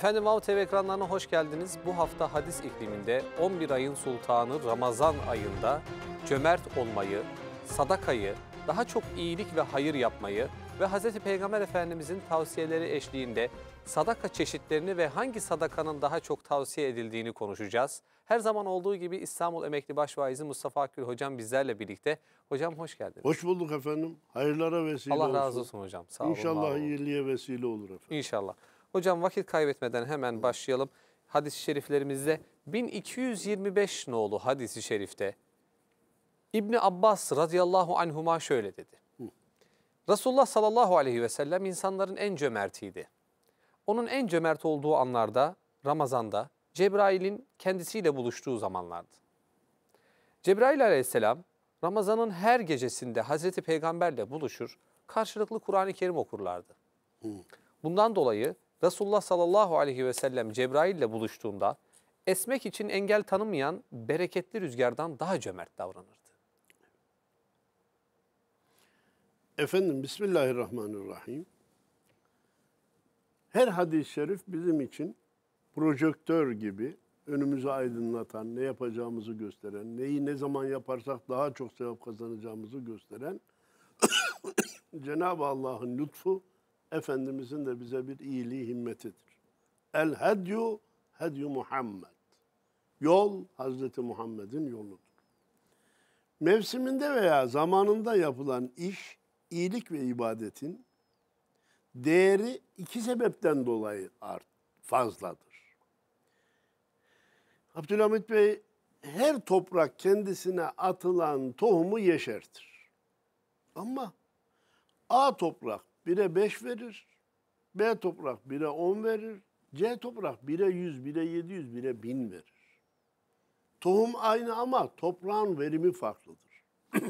Efendim Vav TV ekranlarına hoş geldiniz. Bu hafta hadis ikliminde 11 ayın sultanı Ramazan ayında cömert olmayı, sadakayı, daha çok iyilik ve hayır yapmayı ve Hz. Peygamber Efendimizin tavsiyeleri eşliğinde sadaka çeşitlerini ve hangi sadakanın daha çok tavsiye edildiğini konuşacağız. Her zaman olduğu gibi İstanbul Emekli Başvaizi Mustafa Akgül Hocam bizlerle birlikte. Hocam hoş geldiniz. Hoş bulduk efendim. Hayırlara vesile Allah olsun. Allah razı olsun hocam. Sağ İnşallah olun. İnşallah iyiliğe vesile olur efendim. İnşallah. Hocam vakit kaybetmeden hemen başlayalım. Hadis-i şeriflerimizde 1225 nolu hadisi şerifte İbni Abbas radıyallahu anhuma şöyle dedi. Hı. Resulullah sallallahu aleyhi ve sellem insanların en cömertiydi. Onun en cömert olduğu anlarda Ramazan'da Cebrail'in kendisiyle buluştuğu zamanlardı. Cebrail aleyhisselam Ramazan'ın her gecesinde Hazreti Peygamber'le buluşur, karşılıklı Kur'an-ı Kerim okurlardı. Bundan dolayı Resulullah sallallahu aleyhi ve sellem Cebrail ile buluştuğunda esmek için engel tanımayan bereketli rüzgardan daha cömert davranırdı. Efendim Bismillahirrahmanirrahim. Her hadis-i şerif bizim için projektör gibi önümüzü aydınlatan, ne yapacağımızı gösteren, neyi ne zaman yaparsak daha çok sevap kazanacağımızı gösteren Cenab-ı Allah'ın lütfu Efendimizin de bize bir iyiliği himmetidir. El hedyu hedyu Muhammed. Yol Hazreti Muhammed'in yoludur. Mevsiminde veya zamanında yapılan iş, iyilik ve ibadetin değeri iki sebepten dolayı art, fazladır. Abdülhamit Bey her toprak kendisine atılan tohumu yeşertir. Ama A toprak, 1'e 5 verir. B toprak 1'e 10 verir. C toprak 1'e 100, 1'e 700, 1'e 1000 verir. Tohum aynı ama toprağın verimi farklıdır.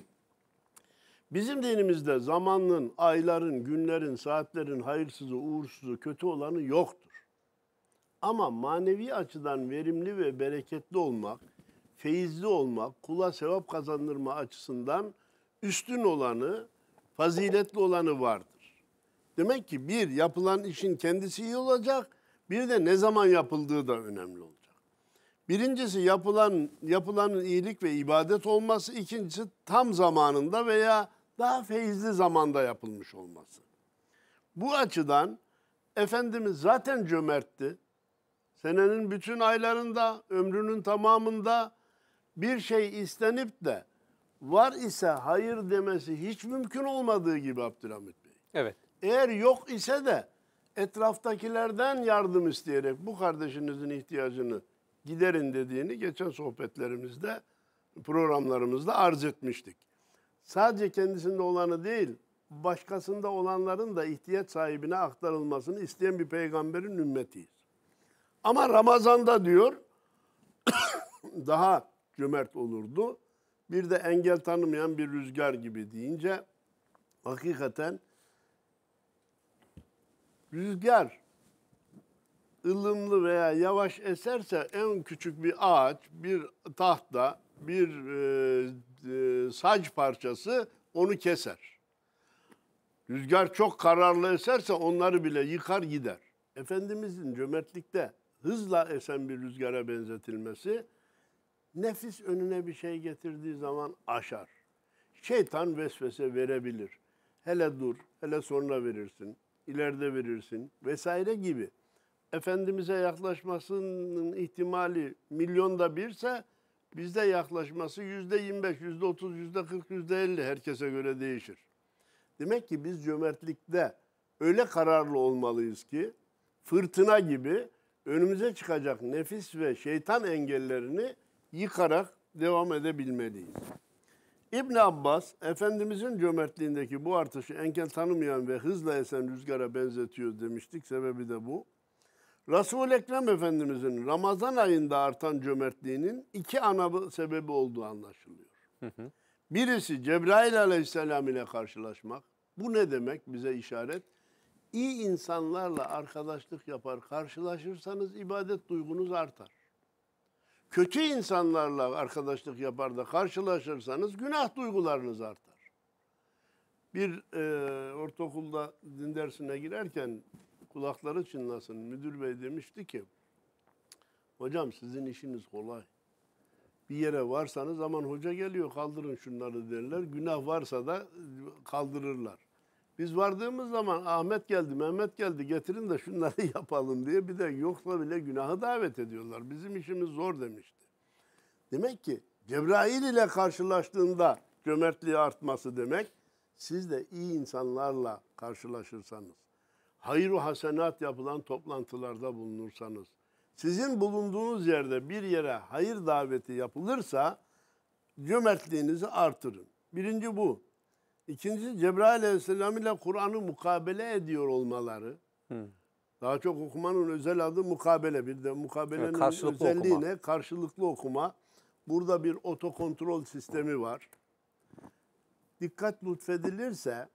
Bizim dinimizde zamanın, ayların, günlerin, saatlerin hayırsızı, uğursuzu, kötü olanı yoktur. Ama manevi açıdan verimli ve bereketli olmak, feyizli olmak, kula sevap kazandırma açısından üstün olanı, faziletli olanı vardır. Demek ki bir yapılan işin kendisi iyi olacak, bir de ne zaman yapıldığı da önemli olacak. Birincisi yapılan yapılanın iyilik ve ibadet olması, ikincisi tam zamanında veya daha feyizli zamanda yapılmış olması. Bu açıdan Efendimiz zaten cömertti. Senenin bütün aylarında, ömrünün tamamında bir şey istenip de var ise hayır demesi hiç mümkün olmadığı gibi Abdülhamit Bey. Evet. Eğer yok ise de etraftakilerden yardım isteyerek bu kardeşinizin ihtiyacını giderin dediğini geçen sohbetlerimizde, programlarımızda arz etmiştik. Sadece kendisinde olanı değil, başkasında olanların da ihtiyaç sahibine aktarılmasını isteyen bir peygamberin ümmetiyiz. Ama Ramazan'da diyor daha cömert olurdu. Bir de engel tanımayan bir rüzgar gibi deyince hakikaten rüzgar ılımlı veya yavaş eserse en küçük bir ağaç, bir tahta, bir e, e, saç parçası onu keser. Rüzgar çok kararlı eserse onları bile yıkar gider. Efendimizin cömertlikte hızla esen bir rüzgara benzetilmesi nefis önüne bir şey getirdiği zaman aşar. Şeytan vesvese verebilir. Hele dur, hele sonra verirsin ileride verirsin vesaire gibi. Efendimiz'e yaklaşmasının ihtimali milyonda birse bizde yaklaşması yüzde 25, yüzde 30, yüzde 40, yüzde 50 herkese göre değişir. Demek ki biz cömertlikte öyle kararlı olmalıyız ki fırtına gibi önümüze çıkacak nefis ve şeytan engellerini yıkarak devam edebilmeliyiz. İbn Abbas Efendimizin cömertliğindeki bu artışı enkel tanımayan ve hızla esen rüzgara benzetiyor demiştik. Sebebi de bu. resul Ekrem Efendimizin Ramazan ayında artan cömertliğinin iki ana sebebi olduğu anlaşılıyor. Birisi Cebrail Aleyhisselam ile karşılaşmak. Bu ne demek bize işaret? İyi insanlarla arkadaşlık yapar, karşılaşırsanız ibadet duygunuz artar kötü insanlarla arkadaşlık yapar da karşılaşırsanız günah duygularınız artar. Bir e, ortaokulda din dersine girerken kulakları çınlasın müdür bey demişti ki hocam sizin işiniz kolay. Bir yere varsanız zaman hoca geliyor kaldırın şunları derler. Günah varsa da kaldırırlar. Biz vardığımız zaman Ahmet geldi, Mehmet geldi getirin de şunları yapalım diye bir de yoksa bile günahı davet ediyorlar. Bizim işimiz zor demişti. Demek ki Cebrail ile karşılaştığında cömertliği artması demek. Siz de iyi insanlarla karşılaşırsanız, hayru hasenat yapılan toplantılarda bulunursanız, sizin bulunduğunuz yerde bir yere hayır daveti yapılırsa cömertliğinizi artırın. Birinci bu. İkincisi Cebrail Aleyhisselam ile Kur'an'ı mukabele ediyor olmaları. Hı. Daha çok okumanın özel adı mukabele. Bir de mukabelenin yani özelliği okuma. ne? Karşılıklı okuma. Burada bir otokontrol sistemi var. Dikkat lütfedilirse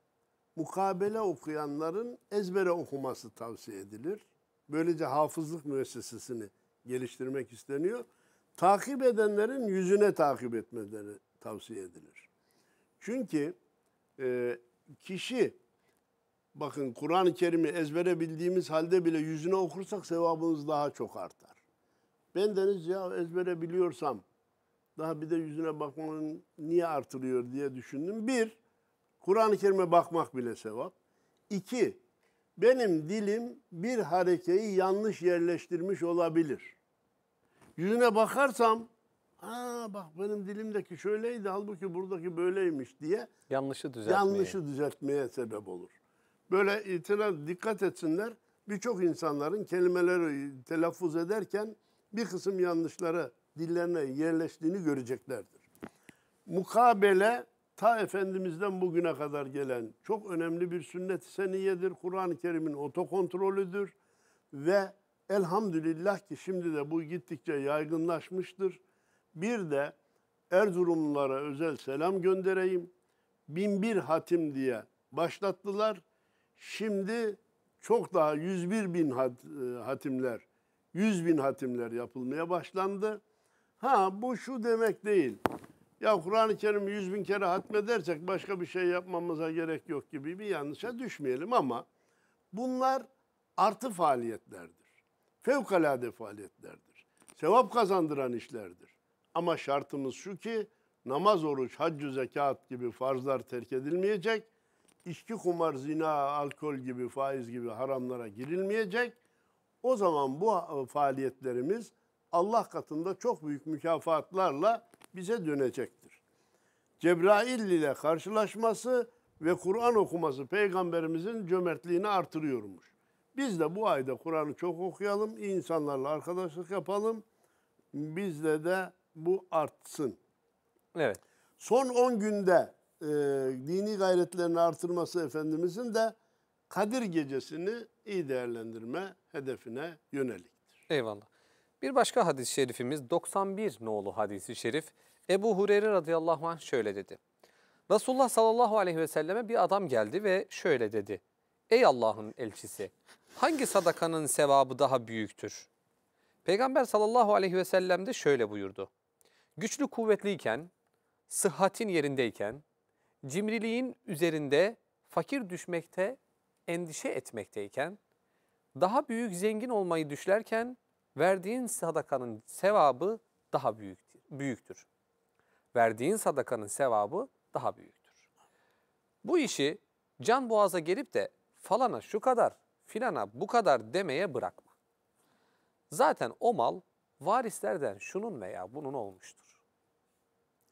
mukabele okuyanların ezbere okuması tavsiye edilir. Böylece hafızlık müessesesini geliştirmek isteniyor. Takip edenlerin yüzüne takip etmeleri tavsiye edilir. Çünkü e, kişi bakın Kur'an-ı Kerim'i ezbere bildiğimiz halde bile yüzüne okursak sevabımız daha çok artar. Ben deniz ya ezbere biliyorsam daha bir de yüzüne bakmanın niye artırıyor diye düşündüm. Bir, Kur'an-ı Kerim'e bakmak bile sevap. İki, benim dilim bir harekeyi yanlış yerleştirmiş olabilir. Yüzüne bakarsam Aa bak benim dilimdeki şöyleydi halbuki buradaki böyleymiş diye yanlışı düzeltmeye, yanlışı düzeltmeye sebep olur. Böyle itiraz dikkat etsinler. Birçok insanların kelimeleri telaffuz ederken bir kısım yanlışları dillerine yerleştiğini göreceklerdir. Mukabele ta Efendimiz'den bugüne kadar gelen çok önemli bir sünnet-i seniyedir. Kur'an-ı Kerim'in otokontrolüdür ve elhamdülillah ki şimdi de bu gittikçe yaygınlaşmıştır. Bir de Erzurumlulara özel selam göndereyim. bin bir hatim diye başlattılar. Şimdi çok daha 101 bin e, hatimler, 100 bin hatimler yapılmaya başlandı. Ha bu şu demek değil. Ya Kur'an-ı Kerim'i 100 bin kere hatmedersek başka bir şey yapmamıza gerek yok gibi bir yanlışa düşmeyelim ama bunlar artı faaliyetlerdir. Fevkalade faaliyetlerdir. Sevap kazandıran işlerdir. Ama şartımız şu ki namaz, oruç, haccü, zekat gibi farzlar terk edilmeyecek. İçki, kumar, zina, alkol gibi, faiz gibi haramlara girilmeyecek. O zaman bu e, faaliyetlerimiz Allah katında çok büyük mükafatlarla bize dönecektir. Cebrail ile karşılaşması ve Kur'an okuması peygamberimizin cömertliğini artırıyormuş. Biz de bu ayda Kur'an'ı çok okuyalım, insanlarla arkadaşlık yapalım. Bizde de bu artsın. Evet. Son 10 günde e, dini gayretlerini artırması Efendimizin de Kadir gecesini iyi değerlendirme hedefine yöneliktir. Eyvallah. Bir başka hadis-i şerifimiz 91 nolu hadisi şerif. Ebu Hureyre radıyallahu anh şöyle dedi. Resulullah sallallahu aleyhi ve selleme bir adam geldi ve şöyle dedi. Ey Allah'ın elçisi hangi sadakanın sevabı daha büyüktür? Peygamber sallallahu aleyhi ve sellem de şöyle buyurdu güçlü kuvvetliyken, sıhhatin yerindeyken, cimriliğin üzerinde fakir düşmekte, endişe etmekteyken, daha büyük zengin olmayı düşlerken verdiğin sadakanın sevabı daha büyüktür. büyüktür. Verdiğin sadakanın sevabı daha büyüktür. Bu işi can boğaza gelip de falana şu kadar, filana bu kadar demeye bırakma. Zaten o mal varislerden şunun veya bunun olmuştur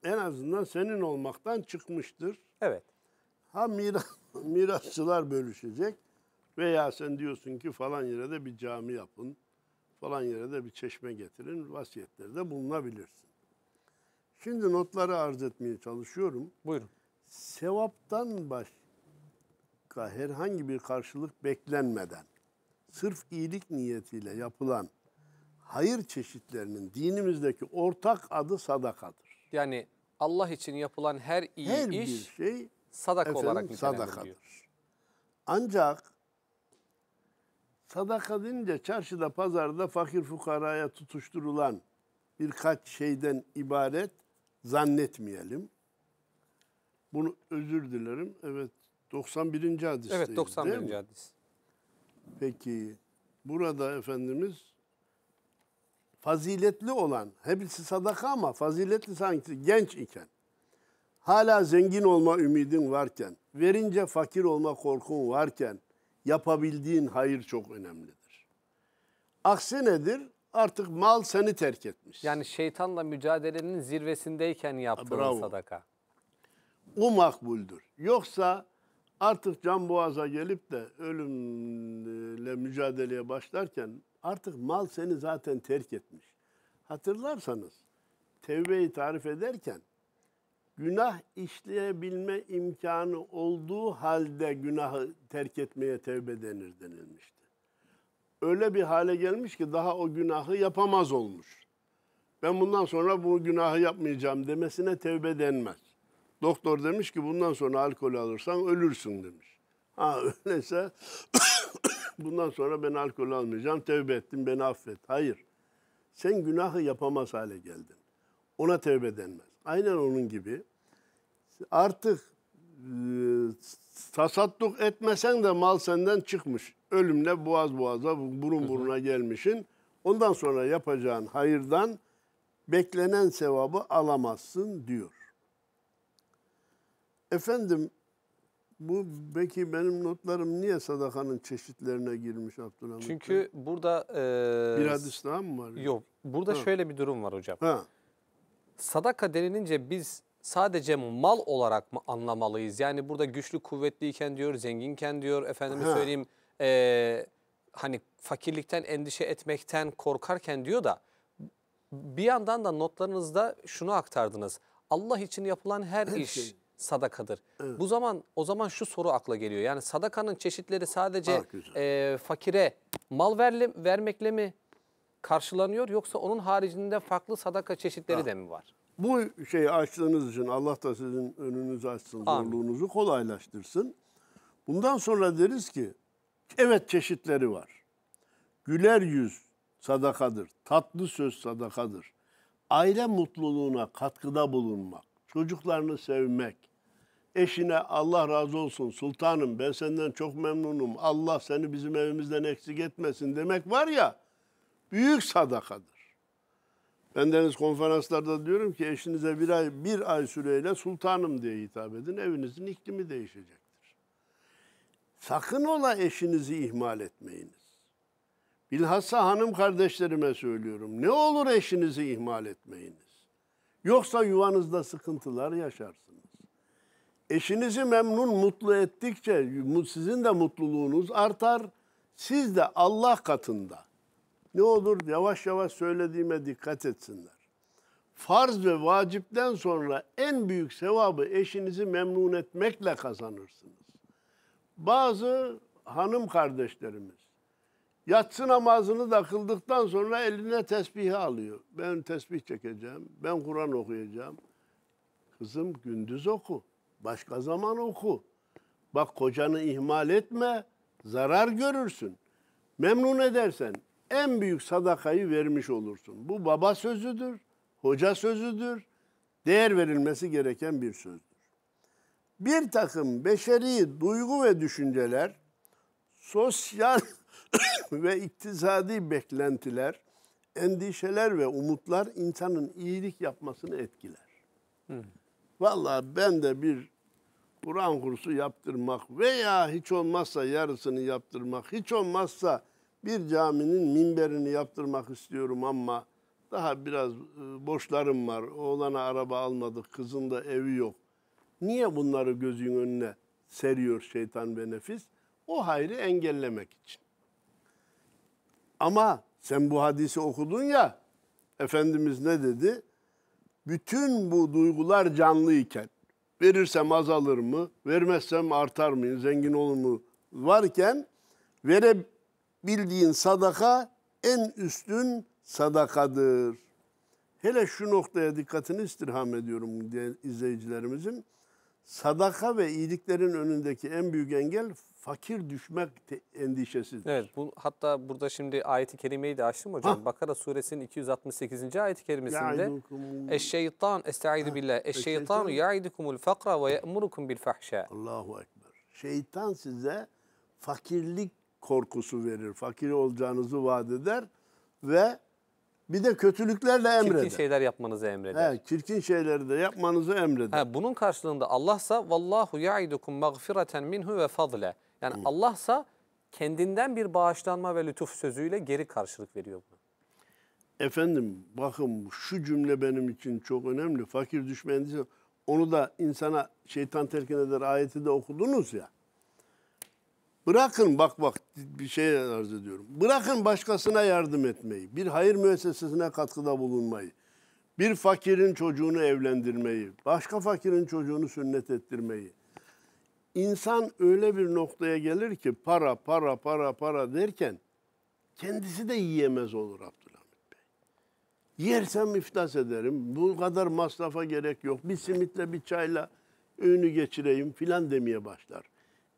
en azından senin olmaktan çıkmıştır. Evet. Ha miras, mirasçılar bölüşecek veya sen diyorsun ki falan yere de bir cami yapın, falan yere de bir çeşme getirin, vasiyetlerde bulunabilirsin. Şimdi notları arz etmeye çalışıyorum. Buyurun. Sevaptan başka herhangi bir karşılık beklenmeden sırf iyilik niyetiyle yapılan hayır çeşitlerinin dinimizdeki ortak adı sadakadır. Yani Allah için yapılan her iyi her iş bir şey, sadaka efendim, olarak nitelendiriliyor. Ancak sadaka deyince çarşıda, pazarda fakir fukaraya tutuşturulan birkaç şeyden ibaret zannetmeyelim. Bunu özür dilerim. Evet 91. hadis. Evet 91. hadis. Peki burada Efendimiz faziletli olan, hepsi sadaka ama faziletli sanki genç iken, hala zengin olma ümidin varken, verince fakir olma korkun varken yapabildiğin hayır çok önemlidir. Aksi nedir? Artık mal seni terk etmiş. Yani şeytanla mücadelenin zirvesindeyken yaptığın Bravo. sadaka. O makbuldür. Yoksa artık can boğaza gelip de ölümle mücadeleye başlarken artık mal seni zaten terk etmiş. Hatırlarsanız tevbeyi tarif ederken günah işleyebilme imkanı olduğu halde günahı terk etmeye tevbe denir denilmişti. Öyle bir hale gelmiş ki daha o günahı yapamaz olmuş. Ben bundan sonra bu günahı yapmayacağım demesine tevbe denmez. Doktor demiş ki bundan sonra alkol alırsan ölürsün demiş. Ha öyleyse bundan sonra ben alkol almayacağım, tevbe ettim, beni affet. Hayır. Sen günahı yapamaz hale geldin. Ona tevbe denmez. Aynen onun gibi artık e, tasadduk etmesen de mal senden çıkmış. Ölümle boğaz boğaza, burun buruna gelmişin. Ondan sonra yapacağın hayırdan beklenen sevabı alamazsın diyor. Efendim bu peki benim notlarım niye sadakanın çeşitlerine girmiş Abdurrahman? Çünkü burada... E, bir hadis daha mı var? Yok. Burada ha. şöyle bir durum var hocam. Ha. Sadaka denilince biz sadece mal olarak mı anlamalıyız? Yani burada güçlü kuvvetliyken diyor, zenginken diyor, efendime ha. söyleyeyim e, hani fakirlikten endişe etmekten korkarken diyor da bir yandan da notlarınızda şunu aktardınız. Allah için yapılan her, her iş, şey sadakadır. Evet. Bu zaman o zaman şu soru akla geliyor. Yani sadakanın çeşitleri sadece e, fakire mal verle, vermekle mi karşılanıyor yoksa onun haricinde farklı sadaka çeşitleri ha. de mi var? Bu şeyi açtığınız için Allah da sizin önünüzü açsın, Amin. zorluğunuzu kolaylaştırsın. Bundan sonra deriz ki evet çeşitleri var. Güler yüz sadakadır, tatlı söz sadakadır. Aile mutluluğuna katkıda bulunmak, çocuklarını sevmek, eşine Allah razı olsun sultanım ben senden çok memnunum, Allah seni bizim evimizden eksik etmesin demek var ya, büyük sadakadır. Ben deniz konferanslarda diyorum ki eşinize bir ay, bir ay süreyle sultanım diye hitap edin, evinizin iklimi değişecektir. Sakın ola eşinizi ihmal etmeyiniz. Bilhassa hanım kardeşlerime söylüyorum. Ne olur eşinizi ihmal etmeyiniz. Yoksa yuvanızda sıkıntılar yaşarsınız. Eşinizi memnun, mutlu ettikçe sizin de mutluluğunuz artar. Siz de Allah katında ne olur yavaş yavaş söylediğime dikkat etsinler. Farz ve vacipten sonra en büyük sevabı eşinizi memnun etmekle kazanırsınız. Bazı hanım kardeşlerimiz Yatsı namazını da kıldıktan sonra eline tesbihi alıyor. Ben tesbih çekeceğim, ben Kur'an okuyacağım. Kızım gündüz oku, başka zaman oku. Bak kocanı ihmal etme, zarar görürsün. Memnun edersen en büyük sadakayı vermiş olursun. Bu baba sözüdür, hoca sözüdür, değer verilmesi gereken bir sözdür. Bir takım beşeri duygu ve düşünceler sosyal ve iktisadi beklentiler, endişeler ve umutlar insanın iyilik yapmasını etkiler. Hı. Vallahi ben de bir Kur'an kursu yaptırmak veya hiç olmazsa yarısını yaptırmak, hiç olmazsa bir caminin minberini yaptırmak istiyorum ama daha biraz e, borçlarım var. Oğlana araba almadık, kızın da evi yok. Niye bunları gözün önüne seriyor şeytan ve nefis? O hayrı engellemek için. Ama sen bu hadisi okudun ya, Efendimiz ne dedi? Bütün bu duygular canlı canlıyken, verirsem azalır mı, vermezsem artar mı, zengin olur mu varken, verebildiğin sadaka en üstün sadakadır. Hele şu noktaya dikkatini istirham ediyorum izleyicilerimizin. Sadaka ve iyiliklerin önündeki en büyük engel fakir düşmek endişesidir. Evet bu hatta burada şimdi ayeti kerimeyi de açtım hocam. Ha. Bakara suresinin 268. ayet-i kerimesinde Eşşeytan estaizu billah. Eşşeytanu yaidukumul fakra ve ye'murukum bil fahşa. Allahu ekber. Şeytan size fakirlik korkusu verir. Fakir olacağınızı vaat eder ve bir de kötülüklerle emreder. Çirkin şeyler yapmanızı emreder. He, çirkin şeyleri de yapmanızı emreder. He, bunun karşılığında Allah ise vallahu yaidukum mağfireten minhu ve fadle. Yani Allah'sa kendinden bir bağışlanma ve lütuf sözüyle geri karşılık veriyor buna. Efendim bakın şu cümle benim için çok önemli. Fakir düşmeyeniz onu da insana şeytan telkin eder ayeti de okudunuz ya. Bırakın bak bak bir şey arz ediyorum. Bırakın başkasına yardım etmeyi, bir hayır müessesesine katkıda bulunmayı, bir fakirin çocuğunu evlendirmeyi, başka fakirin çocuğunu sünnet ettirmeyi, İnsan öyle bir noktaya gelir ki para para para para derken kendisi de yiyemez olur Abdülhamit Bey. Yersem iflas ederim. Bu kadar masrafa gerek yok. Bir simitle bir çayla öğünü geçireyim filan demeye başlar.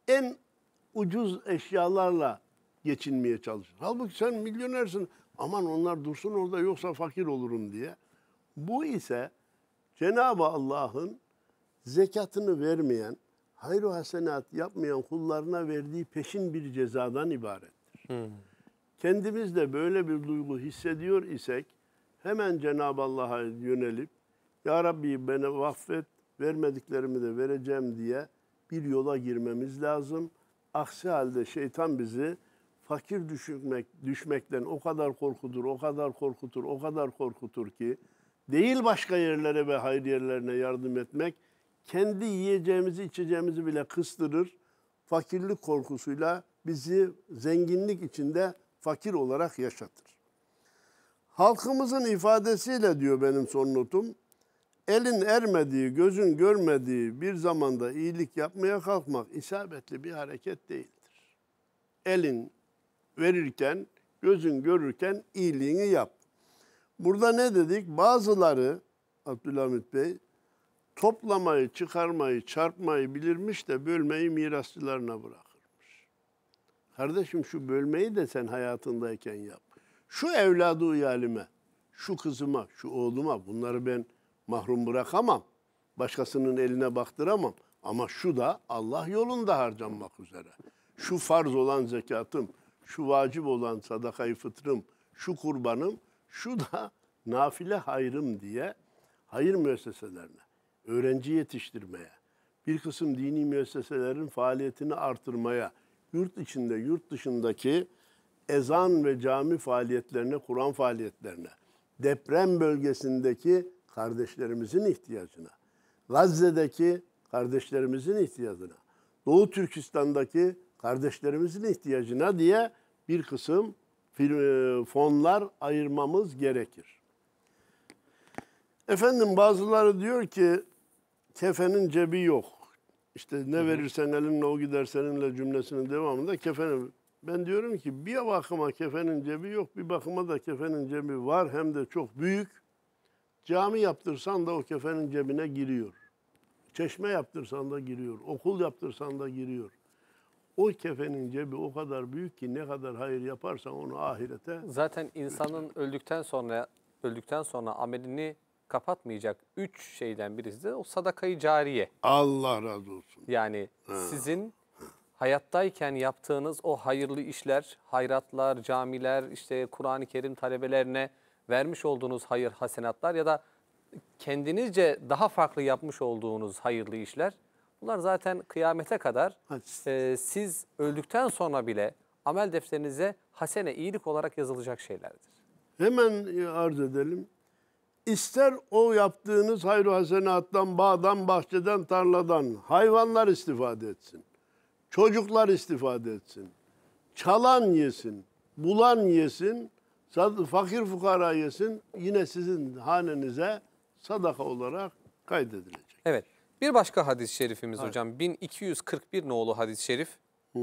En ucuz eşyalarla geçinmeye çalışır. Halbuki sen milyonersin. Aman onlar dursun orada yoksa fakir olurum diye. Bu ise Cenab-ı Allah'ın zekatını vermeyen, Hayır hasenat yapmayan kullarına verdiği peşin bir cezadan ibarettir. Hmm. Kendimiz de böyle bir duygu hissediyor isek hemen Cenab-ı Allah'a yönelip Ya Rabbi beni vaffet, vermediklerimi de vereceğim diye bir yola girmemiz lazım. Aksi halde şeytan bizi fakir düşmek, düşmekten o kadar korkutur, o kadar korkutur, o kadar korkutur ki değil başka yerlere ve hayır yerlerine yardım etmek kendi yiyeceğimizi içeceğimizi bile kıstırır. Fakirlik korkusuyla bizi zenginlik içinde fakir olarak yaşatır. Halkımızın ifadesiyle diyor benim son notum, elin ermediği, gözün görmediği bir zamanda iyilik yapmaya kalkmak isabetli bir hareket değildir. Elin verirken, gözün görürken iyiliğini yap. Burada ne dedik? Bazıları Abdülhamit Bey toplamayı, çıkarmayı, çarpmayı bilirmiş de bölmeyi mirasçılarına bırakırmış. Kardeşim şu bölmeyi de sen hayatındayken yap. Şu evladı uyalime, şu kızıma, şu oğluma bunları ben mahrum bırakamam. Başkasının eline baktıramam. Ama şu da Allah yolunda harcanmak üzere. Şu farz olan zekatım, şu vacip olan sadakayı fıtrım, şu kurbanım, şu da nafile hayrım diye hayır müesseselerine öğrenci yetiştirmeye, bir kısım dini müesseselerin faaliyetini artırmaya, yurt içinde, yurt dışındaki ezan ve cami faaliyetlerine, Kur'an faaliyetlerine, deprem bölgesindeki kardeşlerimizin ihtiyacına, Gazze'deki kardeşlerimizin ihtiyacına, Doğu Türkistan'daki kardeşlerimizin ihtiyacına diye bir kısım e, fonlar ayırmamız gerekir. Efendim bazıları diyor ki kefenin cebi yok. İşte ne Hı-hı. verirsen elinle o gider seninle cümlesinin devamında kefenin. Ben diyorum ki bir bakıma kefenin cebi yok, bir bakıma da kefenin cebi var hem de çok büyük. Cami yaptırsan da o kefenin cebine giriyor. Çeşme yaptırsan da giriyor, okul yaptırsan da giriyor. O kefenin cebi o kadar büyük ki ne kadar hayır yaparsan onu ahirete... Zaten insanın öldükten sonra öldükten sonra amelini kapatmayacak üç şeyden birisi de o sadakayı cariye. Allah razı olsun. Yani ha. sizin hayattayken yaptığınız o hayırlı işler, hayratlar, camiler, işte Kur'an-ı Kerim talebelerine vermiş olduğunuz hayır hasenatlar ya da kendinizce daha farklı yapmış olduğunuz hayırlı işler bunlar zaten kıyamete kadar e, siz öldükten sonra bile amel defterinize hasene iyilik olarak yazılacak şeylerdir. Hemen arz edelim. İster o yaptığınız hayru hasenattan, bağdan, bahçeden, tarladan hayvanlar istifade etsin. Çocuklar istifade etsin. Çalan yesin, bulan yesin, fakir fukara yesin. Yine sizin hanenize sadaka olarak kaydedilecek. Evet. Bir başka hadis-i şerifimiz evet. hocam. 1241 nolu hadis-i şerif. Hı.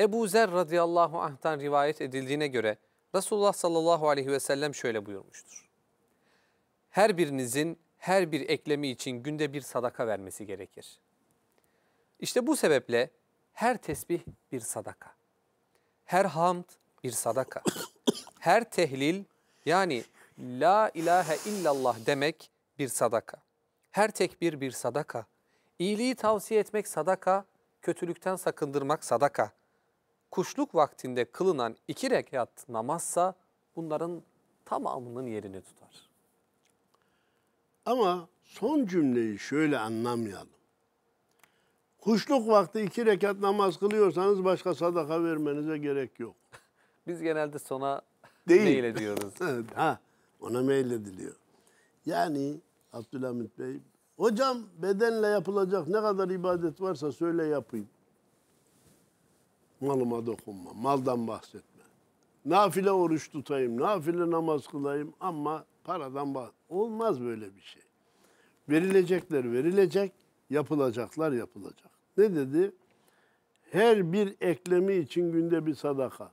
Ebu Zer radıyallahu anh'tan rivayet edildiğine göre Resulullah sallallahu aleyhi ve sellem şöyle buyurmuştur her birinizin her bir eklemi için günde bir sadaka vermesi gerekir. İşte bu sebeple her tesbih bir sadaka. Her hamd bir sadaka. Her tehlil yani la ilahe illallah demek bir sadaka. Her tekbir bir sadaka. İyiliği tavsiye etmek sadaka, kötülükten sakındırmak sadaka. Kuşluk vaktinde kılınan iki rekat namazsa bunların tamamının yerini tutar. Ama son cümleyi şöyle anlamayalım. Kuşluk vakti iki rekat namaz kılıyorsanız başka sadaka vermenize gerek yok. Biz genelde sona Değil. mail ediyoruz. ha, ona mail ediliyor. Yani Abdülhamit Bey, hocam bedenle yapılacak ne kadar ibadet varsa söyle yapayım. Malıma dokunma, maldan bahsetme. Nafile oruç tutayım, nafile namaz kılayım ama Paradan bah olmaz böyle bir şey. Verilecekler verilecek, yapılacaklar yapılacak. Ne dedi? Her bir eklemi için günde bir sadaka.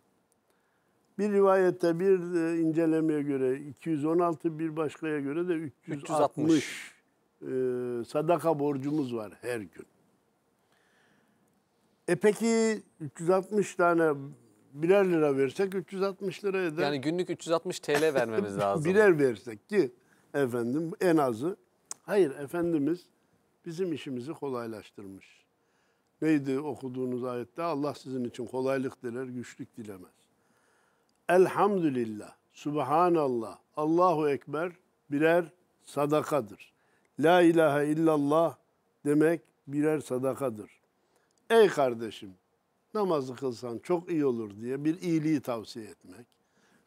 Bir rivayette bir e, incelemeye göre 216, bir başkaya göre de 360, 360. E, sadaka borcumuz var her gün. E peki 360 tane birer lira versek 360 lira eder. Yani günlük 360 TL vermemiz lazım. birer versek ki efendim en azı. Hayır Efendimiz bizim işimizi kolaylaştırmış. Neydi okuduğunuz ayette? Allah sizin için kolaylık diler, güçlük dilemez. Elhamdülillah, Subhanallah, Allahu Ekber birer sadakadır. La ilahe illallah demek birer sadakadır. Ey kardeşim, namazı kılsan çok iyi olur diye bir iyiliği tavsiye etmek.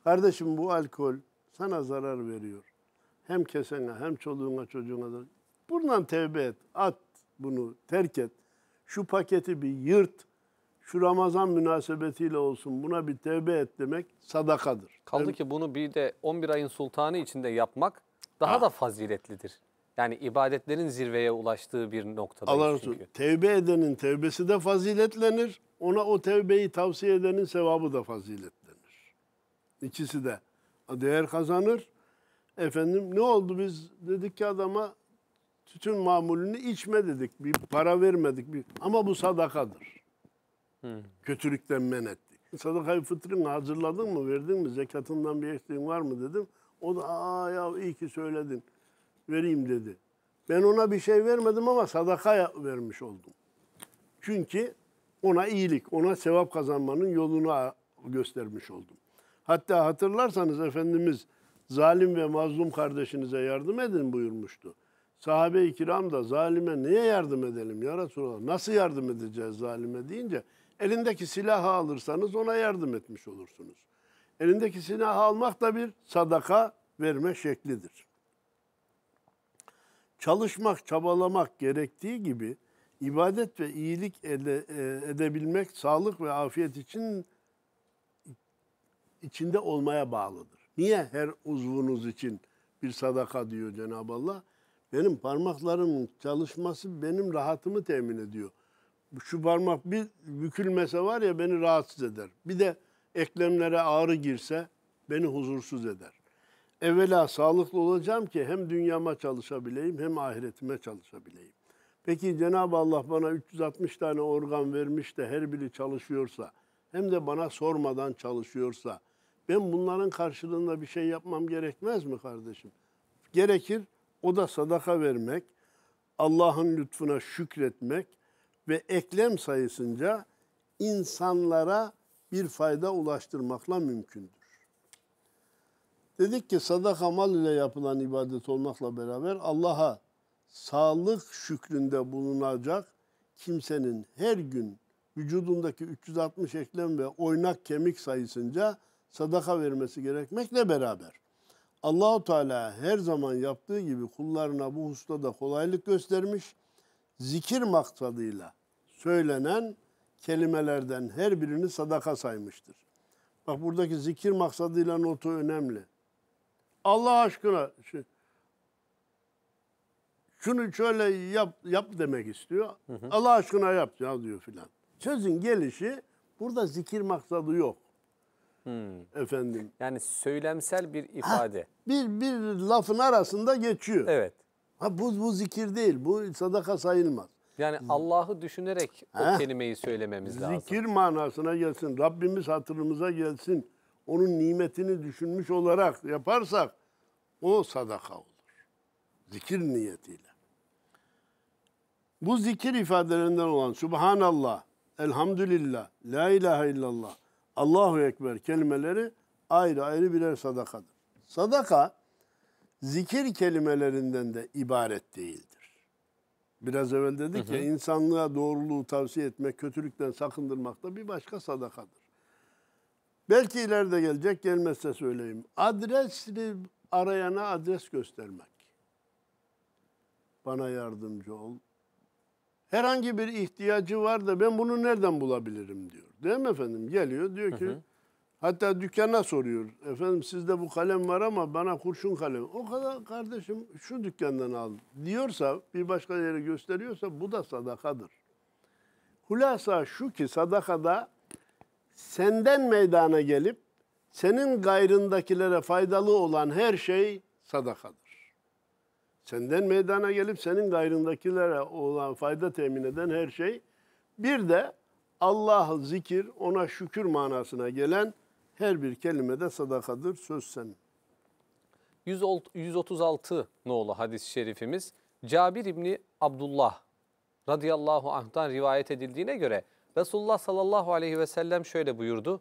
Kardeşim bu alkol sana zarar veriyor. Hem kesene hem çoluğuna çocuğuna da. Buradan tevbe et, at bunu, terk et. Şu paketi bir yırt, şu Ramazan münasebetiyle olsun buna bir tevbe et demek sadakadır. Kaldı ki bunu bir de 11 ayın sultanı içinde yapmak daha ha. da faziletlidir. Yani ibadetlerin zirveye ulaştığı bir noktada. Allah razı olsun. Tevbe edenin tevbesi de faziletlenir. Ona o tevbeyi tavsiye edenin sevabı da faziletlenir. İkisi de değer kazanır. Efendim ne oldu biz dedik ki adama tütün mamulünü içme dedik. Bir para vermedik. Bir... Ama bu sadakadır. Hmm. Kötülükten men ettik. Sadakayı fıtrın hazırladın mı verdin mi zekatından bir eksiğin var mı dedim. O da aa ya iyi ki söyledin vereyim dedi. Ben ona bir şey vermedim ama sadaka vermiş oldum. Çünkü ona iyilik, ona sevap kazanmanın yolunu göstermiş oldum. Hatta hatırlarsanız Efendimiz zalim ve mazlum kardeşinize yardım edin buyurmuştu. Sahabe-i kiram da zalime niye yardım edelim ya Resulallah? Nasıl yardım edeceğiz zalime deyince elindeki silahı alırsanız ona yardım etmiş olursunuz. Elindeki silahı almak da bir sadaka verme şeklidir çalışmak, çabalamak gerektiği gibi ibadet ve iyilik ede, e, edebilmek sağlık ve afiyet için içinde olmaya bağlıdır. Niye her uzvunuz için bir sadaka diyor Cenab-ı Allah? Benim parmaklarımın çalışması benim rahatımı temin ediyor. Şu parmak bir bükülmese var ya beni rahatsız eder. Bir de eklemlere ağrı girse beni huzursuz eder evvela sağlıklı olacağım ki hem dünyama çalışabileyim hem ahiretime çalışabileyim. Peki Cenab-ı Allah bana 360 tane organ vermiş de her biri çalışıyorsa, hem de bana sormadan çalışıyorsa, ben bunların karşılığında bir şey yapmam gerekmez mi kardeşim? Gerekir. O da sadaka vermek, Allah'ın lütfuna şükretmek ve eklem sayısınca insanlara bir fayda ulaştırmakla mümkündür. Dedik ki sadaka mal ile yapılan ibadet olmakla beraber Allah'a sağlık şükründe bulunacak kimsenin her gün vücudundaki 360 eklem ve oynak kemik sayısınca sadaka vermesi gerekmekle beraber Allahu Teala her zaman yaptığı gibi kullarına bu hususta da kolaylık göstermiş. Zikir maksadıyla söylenen kelimelerden her birini sadaka saymıştır. Bak buradaki zikir maksadıyla notu önemli. Allah aşkına şunu şöyle yap, yap demek istiyor. Hı hı. Allah aşkına yap ya diyor filan. Sözün gelişi burada zikir maksadı yok. Hmm. Efendim. Yani söylemsel bir ifade. Ha, bir bir lafın arasında geçiyor. Evet. Ha bu bu zikir değil. Bu sadaka sayılmaz. Yani Allah'ı düşünerek ha, o kelimeyi söylememiz zikir lazım. Zikir manasına gelsin. Rabbimiz hatırımıza gelsin. Onun nimetini düşünmüş olarak yaparsak o sadaka olur. Zikir niyetiyle. Bu zikir ifadelerinden olan Subhanallah, Elhamdülillah, La ilahe illallah, Allahu Ekber kelimeleri ayrı ayrı birer sadakadır. Sadaka zikir kelimelerinden de ibaret değildir. Biraz evvel dedik hı hı. ya insanlığa doğruluğu tavsiye etmek, kötülükten sakındırmak da bir başka sadakadır. Belki ileride gelecek, gelmezse söyleyeyim. Adresli arayana adres göstermek. Bana yardımcı ol. Herhangi bir ihtiyacı var da ben bunu nereden bulabilirim diyor. Değil mi efendim? Geliyor diyor ki hı hı. hatta dükkana soruyor. Efendim sizde bu kalem var ama bana kurşun kalem. O kadar kardeşim şu dükkandan al diyorsa bir başka yere gösteriyorsa bu da sadakadır. Hulasa şu ki sadakada senden meydana gelip senin gayrındakilere faydalı olan her şey sadakadır. Senden meydana gelip senin gayrındakilere olan fayda temin eden her şey bir de Allah zikir, ona şükür manasına gelen her bir kelime de sadakadır, söz senin. 136 nolu hadis-i şerifimiz Cabir İbni Abdullah radıyallahu anh'tan rivayet edildiğine göre Resulullah sallallahu aleyhi ve sellem şöyle buyurdu.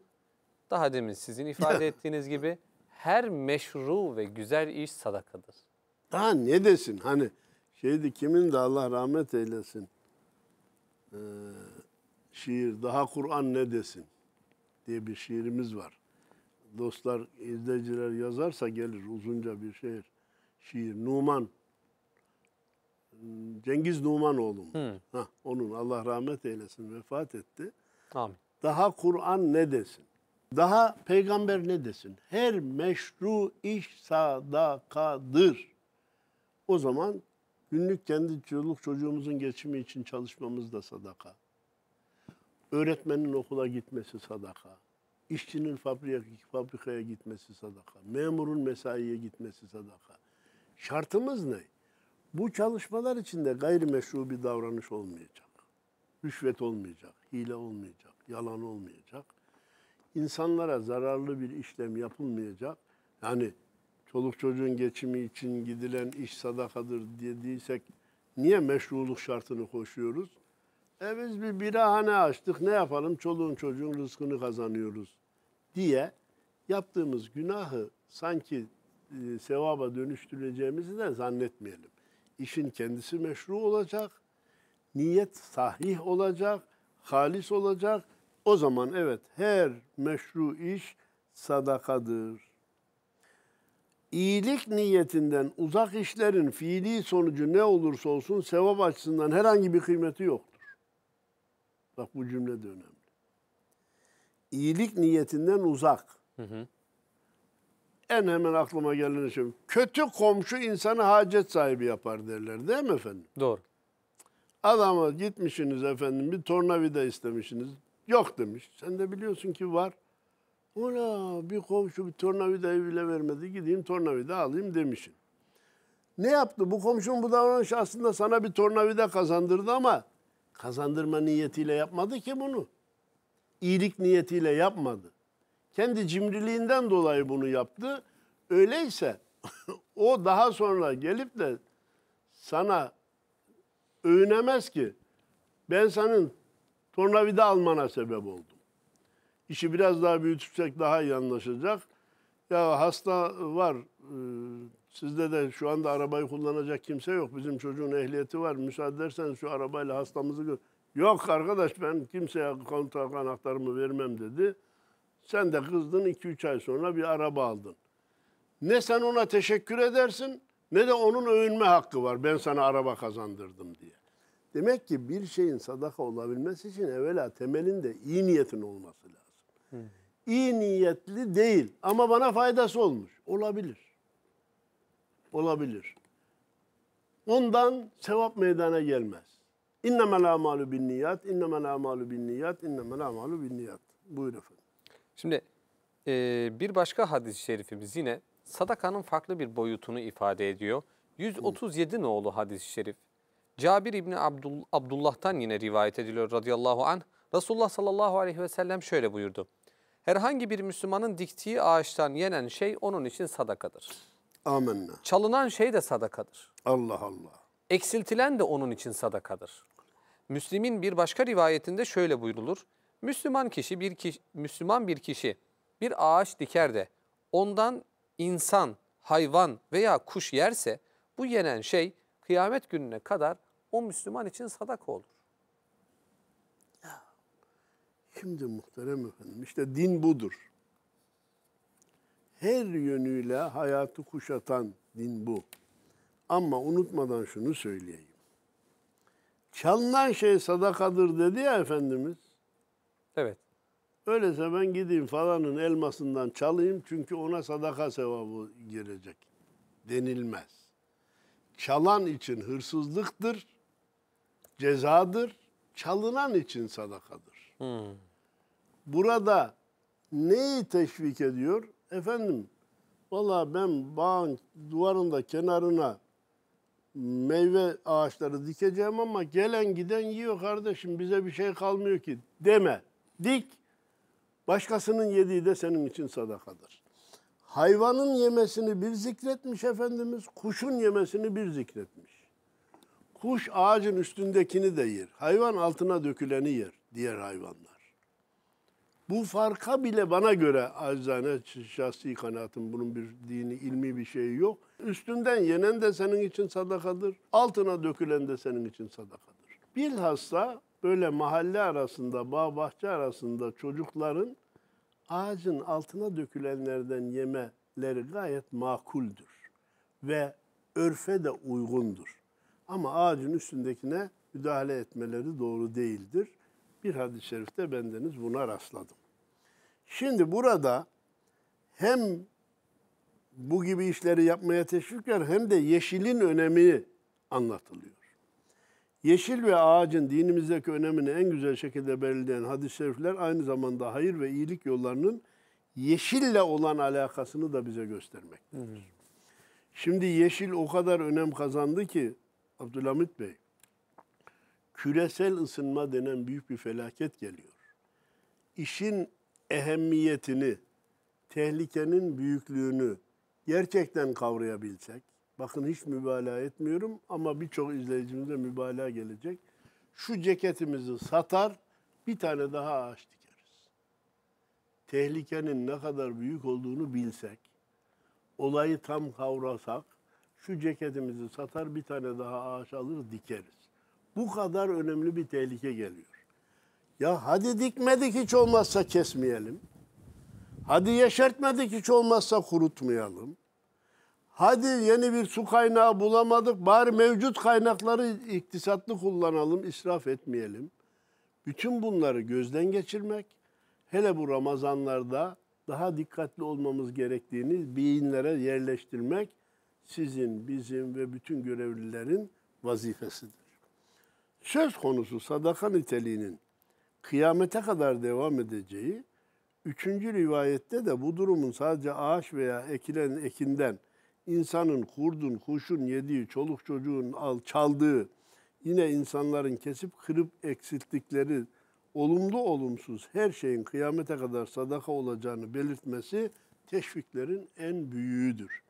Daha demin sizin ifade ettiğiniz gibi her meşru ve güzel iş sadakadır. Daha ne desin hani şeydi kimin de Allah rahmet eylesin ee, şiir daha Kur'an ne desin diye bir şiirimiz var. Dostlar, izleyiciler yazarsa gelir uzunca bir şiir. Şiir Numan Cengiz Numan oğlum. Hmm. onun Allah rahmet eylesin vefat etti. Amin. Daha Kur'an ne desin? Daha peygamber ne desin? Her meşru iş sadakadır. O zaman günlük kendi çocuk çocuğumuzun geçimi için çalışmamız da sadaka. Öğretmenin okula gitmesi sadaka. İşçinin fabrikaya, fabrikaya gitmesi sadaka. Memurun mesaiye gitmesi sadaka. Şartımız ne? Bu çalışmalar içinde gayrimeşru bir davranış olmayacak. Rüşvet olmayacak, hile olmayacak, yalan olmayacak insanlara zararlı bir işlem yapılmayacak. Yani çoluk çocuğun geçimi için gidilen iş sadakadır dediysek niye meşruluk şartını koşuyoruz? E biz bir birahane açtık ne yapalım çoluğun çocuğun rızkını kazanıyoruz diye yaptığımız günahı sanki e, sevaba dönüştüreceğimizi de zannetmeyelim. İşin kendisi meşru olacak, niyet sahih olacak, halis olacak o zaman evet her meşru iş sadakadır. İyilik niyetinden uzak işlerin fiili sonucu ne olursa olsun sevap açısından herhangi bir kıymeti yoktur. Bak bu cümle de önemli. İyilik niyetinden uzak. Hı hı. En hemen aklıma gelen şey. Kötü komşu insanı hacet sahibi yapar derler değil mi efendim? Doğru. Adama gitmişsiniz efendim bir tornavida istemişsiniz. Yok demiş. Sen de biliyorsun ki var. Ona bir komşu bir tornavidayı bile vermedi. Gideyim tornavida alayım demişsin. Ne yaptı? Bu komşunun bu davranışı aslında sana bir tornavida kazandırdı ama kazandırma niyetiyle yapmadı ki bunu. İyilik niyetiyle yapmadı. Kendi cimriliğinden dolayı bunu yaptı. Öyleyse o daha sonra gelip de sana övünemez ki ben senin tornavida almana sebep oldum. İşi biraz daha büyütürsek daha iyi anlaşılacak. Ya hasta var, e, sizde de şu anda arabayı kullanacak kimse yok. Bizim çocuğun ehliyeti var, müsaade ederseniz şu arabayla hastamızı gör. Yok arkadaş ben kimseye kontak anahtarımı vermem dedi. Sen de kızdın 2-3 ay sonra bir araba aldın. Ne sen ona teşekkür edersin ne de onun övünme hakkı var. Ben sana araba kazandırdım diye. Demek ki bir şeyin sadaka olabilmesi için evvela temelinde iyi niyetin olması lazım. Hı. İyi niyetli değil ama bana faydası olmuş. Olabilir. Olabilir. Ondan sevap meydana gelmez. İnnemel amalu bin niyat, innemel amalu bin niyat, innemel amalu bin niyat. Buyur efendim. Şimdi e, bir başka hadis-i şerifimiz yine sadakanın farklı bir boyutunu ifade ediyor. 137 Hı. nolu hadis-i şerif. Cabir İbni Abdullah'tan yine rivayet ediliyor radıyallahu anh. Resulullah sallallahu aleyhi ve sellem şöyle buyurdu. Herhangi bir Müslümanın diktiği ağaçtan yenen şey onun için sadakadır. Amin. Çalınan şey de sadakadır. Allah Allah. Eksiltilen de onun için sadakadır. Müslim'in bir başka rivayetinde şöyle buyrulur. Müslüman kişi bir kişi, Müslüman bir kişi bir ağaç diker de ondan insan, hayvan veya kuş yerse bu yenen şey kıyamet gününe kadar o Müslüman için sadaka olur. Şimdi muhterem efendim işte din budur. Her yönüyle hayatı kuşatan din bu. Ama unutmadan şunu söyleyeyim. Çalınan şey sadakadır dedi ya Efendimiz. Evet. Öyleyse ben gideyim falanın elmasından çalayım çünkü ona sadaka sevabı gelecek denilmez. Çalan için hırsızlıktır, cezadır, çalınan için sadakadır. Hmm. Burada neyi teşvik ediyor? Efendim, valla ben bağın duvarında kenarına meyve ağaçları dikeceğim ama gelen giden yiyor kardeşim bize bir şey kalmıyor ki deme. Dik, başkasının yediği de senin için sadakadır. Hayvanın yemesini bir zikretmiş Efendimiz, kuşun yemesini bir zikretmiş. Kuş ağacın üstündekini de yer. Hayvan altına döküleni yer diğer hayvanlar. Bu farka bile bana göre acizane şahsi kanaatim bunun bir dini ilmi bir şeyi yok. Üstünden yenen de senin için sadakadır. Altına dökülen de senin için sadakadır. Bilhassa böyle mahalle arasında, bağ bahçe arasında çocukların ağacın altına dökülenlerden yemeleri gayet makuldür ve örfe de uygundur. Ama ağacın üstündekine müdahale etmeleri doğru değildir. Bir hadis-i şerifte bendeniz buna rastladım. Şimdi burada hem bu gibi işleri yapmaya teşvik teşvikler hem de yeşilin önemi anlatılıyor. Yeşil ve ağacın dinimizdeki önemini en güzel şekilde belirleyen hadis-i şerifler aynı zamanda hayır ve iyilik yollarının yeşille olan alakasını da bize göstermektedir. Hı hı. Şimdi yeşil o kadar önem kazandı ki Abdülhamit Bey, küresel ısınma denen büyük bir felaket geliyor. İşin ehemmiyetini, tehlikenin büyüklüğünü gerçekten kavrayabilsek, bakın hiç mübalağa etmiyorum ama birçok izleyicimize mübalağa gelecek. Şu ceketimizi satar, bir tane daha ağaç dikeriz. Tehlikenin ne kadar büyük olduğunu bilsek, olayı tam kavrasak, şu ceketimizi satar bir tane daha ağaç alır dikeriz. Bu kadar önemli bir tehlike geliyor. Ya hadi dikmedik hiç olmazsa kesmeyelim. Hadi yeşertmedik hiç olmazsa kurutmayalım. Hadi yeni bir su kaynağı bulamadık bari mevcut kaynakları iktisatlı kullanalım, israf etmeyelim. Bütün bunları gözden geçirmek hele bu Ramazanlarda daha dikkatli olmamız gerektiğini beyinlere yerleştirmek sizin, bizim ve bütün görevlilerin vazifesidir. Söz konusu sadaka niteliğinin kıyamete kadar devam edeceği, üçüncü rivayette de bu durumun sadece ağaç veya ekilen ekinden, insanın, kurdun, kuşun yediği, çoluk çocuğun al, çaldığı, yine insanların kesip kırıp eksilttikleri olumlu olumsuz her şeyin kıyamete kadar sadaka olacağını belirtmesi teşviklerin en büyüğüdür.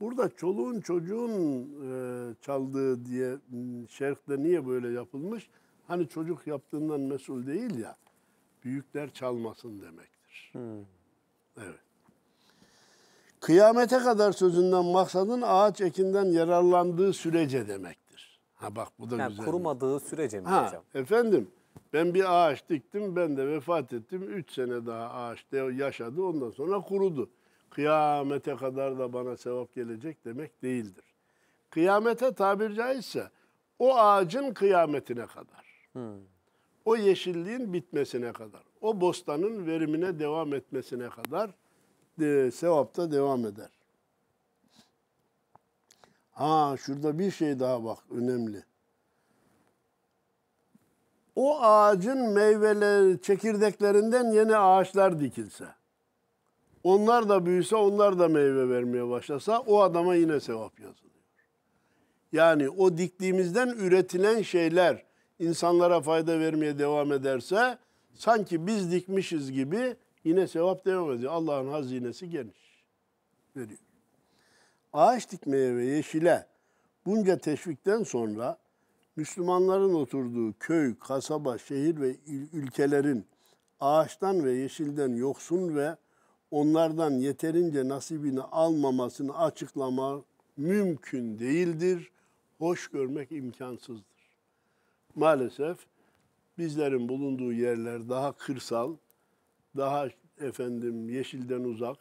Burada çoluğun çocuğun e, çaldığı diye hmm, şerhte niye böyle yapılmış? Hani çocuk yaptığından mesul değil ya. Büyükler çalmasın demektir. Hmm. Evet. Kıyamete kadar sözünden maksadın ağaç ekinden yararlandığı sürece demektir. Ha bak bu da yani güzel. Kurumadığı sürece mi ha, hocam? Efendim ben bir ağaç diktim ben de vefat ettim. Üç sene daha ağaçta yaşadı ondan sonra kurudu kıyamete kadar da bana sevap gelecek demek değildir. Kıyamete tabir caizse o ağacın kıyametine kadar, hmm. o yeşilliğin bitmesine kadar, o bostanın verimine devam etmesine kadar de, sevap devam eder. Ha şurada bir şey daha bak önemli. O ağacın meyveleri, çekirdeklerinden yeni ağaçlar dikilse. Onlar da büyüse, onlar da meyve vermeye başlasa o adama yine sevap yazılıyor. Yani o diktiğimizden üretilen şeyler insanlara fayda vermeye devam ederse sanki biz dikmişiz gibi yine sevap devam ediyor. Allah'ın hazinesi geniş veriyor. Ağaç dikmeye ve yeşile bunca teşvikten sonra Müslümanların oturduğu köy, kasaba, şehir ve ülkelerin ağaçtan ve yeşilden yoksun ve onlardan yeterince nasibini almamasını açıklama mümkün değildir. Hoş görmek imkansızdır. Maalesef bizlerin bulunduğu yerler daha kırsal, daha efendim yeşilden uzak.